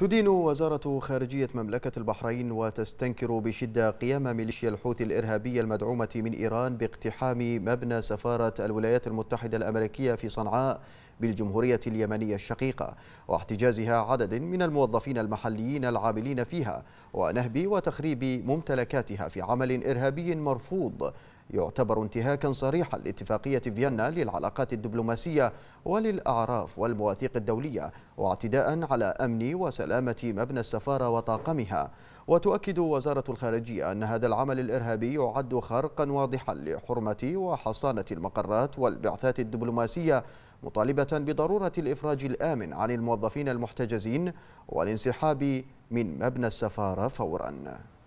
تدين وزارة خارجية مملكة البحرين وتستنكر بشدة قيام ميليشيا الحوثي الإرهابية المدعومة من إيران باقتحام مبنى سفارة الولايات المتحدة الأمريكية في صنعاء بالجمهورية اليمنية الشقيقة واحتجازها عدد من الموظفين المحليين العاملين فيها ونهب وتخريب ممتلكاتها في عمل إرهابي مرفوض يعتبر انتهاكا صريحا لاتفاقية فيينا للعلاقات الدبلوماسية وللأعراف والمواثيق الدولية واعتداء على أمن وسلامة مبنى السفارة وطاقمها وتؤكد وزارة الخارجية أن هذا العمل الإرهابي يعد خرقا واضحا لحرمة وحصانة المقرات والبعثات الدبلوماسية مطالبة بضرورة الإفراج الآمن عن الموظفين المحتجزين والانسحاب من مبنى السفارة فوراً